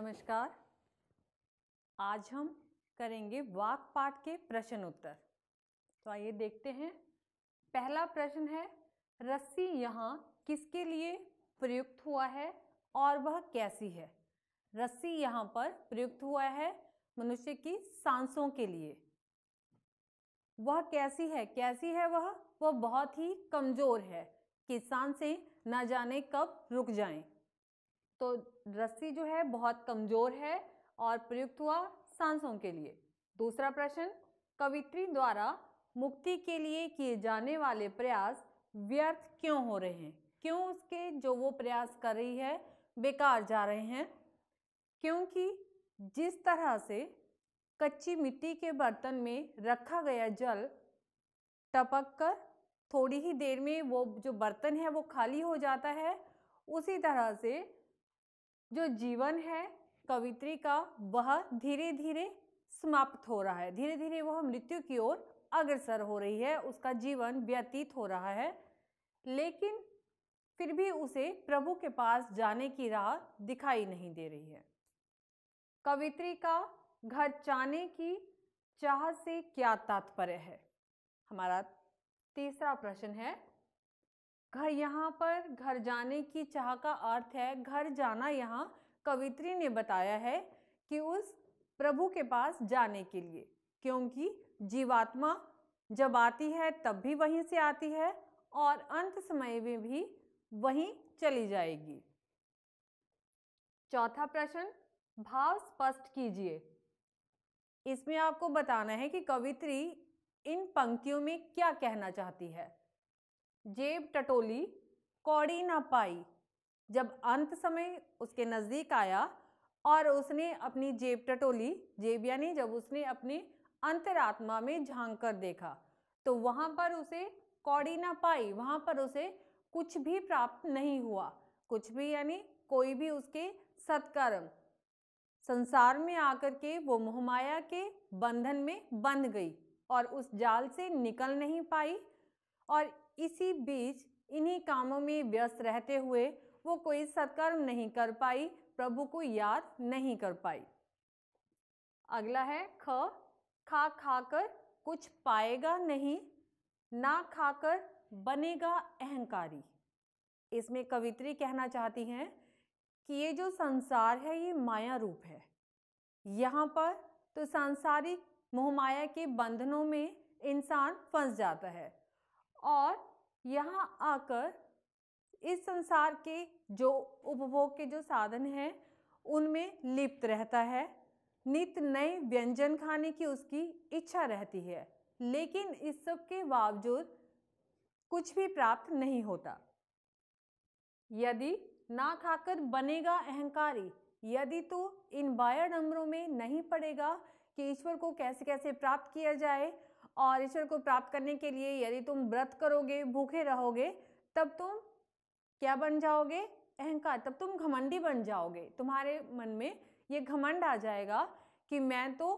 नमस्कार आज हम करेंगे वाक पाठ के प्रश्न उत्तर तो आइए देखते हैं पहला प्रश्न है रस्सी यहाँ किसके लिए प्रयुक्त हुआ है और वह कैसी है रस्सी यहाँ पर प्रयुक्त हुआ है मनुष्य की सांसों के लिए वह कैसी है कैसी है वह वह बहुत ही कमज़ोर है कि सांसें ना जाने कब रुक जाएं तो रस्सी जो है बहुत कमजोर है और प्रयुक्त हुआ सांसों के लिए दूसरा प्रश्न कवित्री द्वारा मुक्ति के लिए किए जाने वाले प्रयास व्यर्थ क्यों हो रहे हैं क्यों उसके जो वो प्रयास कर रही है बेकार जा रहे हैं क्योंकि जिस तरह से कच्ची मिट्टी के बर्तन में रखा गया जल टपक कर थोड़ी ही देर में वो जो बर्तन है वो खाली हो जाता है उसी तरह से जो जीवन है कवित्री का वह धीरे धीरे समाप्त हो रहा है धीरे धीरे वह मृत्यु की ओर अग्रसर हो रही है उसका जीवन व्यतीत हो रहा है लेकिन फिर भी उसे प्रभु के पास जाने की राह दिखाई नहीं दे रही है कवित्री का घर जाने की चाह से क्या तात्पर्य है हमारा तीसरा प्रश्न है घर यहाँ पर घर जाने की चाह का अर्थ है घर जाना यहाँ कवित्री ने बताया है कि उस प्रभु के पास जाने के लिए क्योंकि जीवात्मा जब आती है तब भी वहीं से आती है और अंत समय में भी वहीं चली जाएगी चौथा प्रश्न भाव स्पष्ट कीजिए इसमें आपको बताना है कि कवित्री इन पंक्तियों में क्या कहना चाहती है जेब टटोली कौड़ी ना पाई जब अंत समय उसके नज़दीक आया और उसने अपनी जेब टटोली जेब यानी जब उसने अपने अंतरात्मा में झांक कर देखा तो वहाँ पर उसे कौड़ी ना पाई वहाँ पर उसे कुछ भी प्राप्त नहीं हुआ कुछ भी यानी कोई भी उसके सत्कर्म संसार में आकर के वो मोहमाया के बंधन में बंध गई और उस जाल से निकल नहीं पाई और इसी बीच इन्हीं कामों में व्यस्त रहते हुए वो कोई सत्कर्म नहीं कर पाई प्रभु को याद नहीं कर पाई अगला है ख खा खाकर कुछ पाएगा नहीं ना खाकर बनेगा अहंकारी इसमें कवित्री कहना चाहती हैं कि ये जो संसार है ये माया रूप है यहाँ पर तो सांसारिक मोहमाया के बंधनों में इंसान फंस जाता है और यहाँ आकर इस संसार के जो उपभोग के जो साधन हैं उनमें लिप्त रहता है नित नए व्यंजन खाने की उसकी इच्छा रहती है लेकिन इस सब के बावजूद कुछ भी प्राप्त नहीं होता यदि ना खाकर बनेगा अहंकारी यदि तू तो इन बायर नंबरों में नहीं पड़ेगा कि ईश्वर को कैसे कैसे प्राप्त किया जाए और ईश्वर को प्राप्त करने के लिए यदि तुम व्रत करोगे भूखे रहोगे तब तुम क्या बन जाओगे अहंकार तब तुम घमंडी बन जाओगे तुम्हारे मन में ये घमंड आ जाएगा कि मैं तो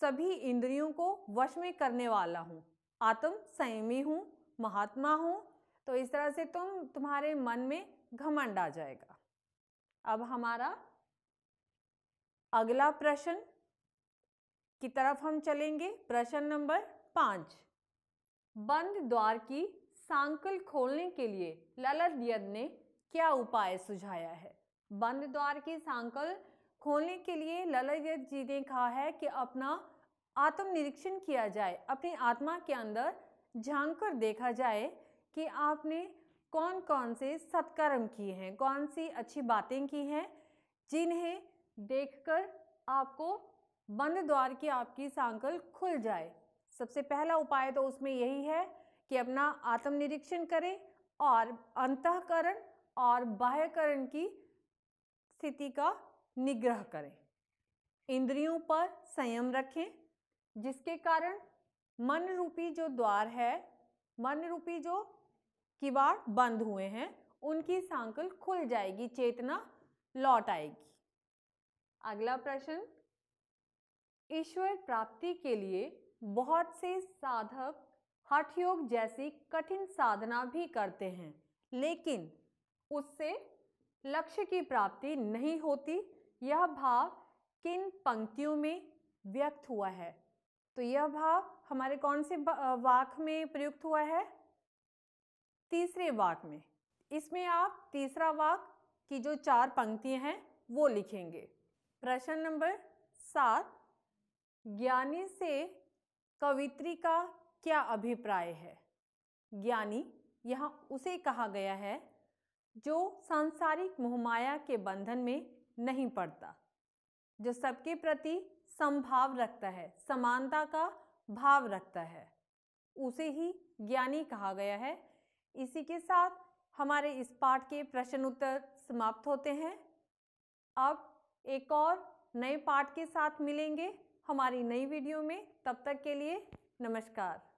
सभी इंद्रियों को वश में करने वाला हूँ आत्म संयमी हूँ महात्मा हूँ तो इस तरह से तुम तुम्हारे मन में घमंड आ जाएगा अब हमारा अगला प्रश्न की तरफ हम चलेंगे प्रश्न नंबर पाँच बंद द्वार की सांकल खोलने के लिए ललित यद ने क्या उपाय सुझाया है बंद द्वार की सांकल खोलने के लिए ललित यद जी ने कहा है कि अपना आत्मनिरीक्षण किया जाए अपनी आत्मा के अंदर झांक कर देखा जाए कि आपने कौन कौन से सत्कर्म किए हैं कौन सी अच्छी बातें की हैं जिन्हें देखकर आपको बंद द्वार की आपकी सांकल खुल जाए सबसे पहला उपाय तो उसमें यही है कि अपना आत्मनिरीक्षण करें और अंतकरण और बाह्यकरण की स्थिति का निग्रह करें इंद्रियों पर संयम रखें जिसके कारण मन रूपी जो द्वार है मन रूपी जो किवाड़ बंद हुए हैं उनकी सांकल खुल जाएगी चेतना लौट आएगी अगला प्रश्न ईश्वर प्राप्ति के लिए बहुत से साधक हठ योग जैसी कठिन साधना भी करते हैं लेकिन उससे लक्ष्य की प्राप्ति नहीं होती यह भाव किन पंक्तियों में व्यक्त हुआ है तो यह भाव हमारे कौन से वाक में प्रयुक्त हुआ है तीसरे वाक में इसमें आप तीसरा वाक की जो चार पंक्तियां हैं वो लिखेंगे प्रश्न नंबर सात ज्ञानी से कवित्री का क्या अभिप्राय है ज्ञानी यहाँ उसे कहा गया है जो सांसारिक मोहमाया के बंधन में नहीं पड़ता जो सबके प्रति संभाव रखता है समानता का भाव रखता है उसे ही ज्ञानी कहा गया है इसी के साथ हमारे इस पाठ के प्रश्न उत्तर समाप्त होते हैं अब एक और नए पाठ के साथ मिलेंगे हमारी नई वीडियो में तब तक के लिए नमस्कार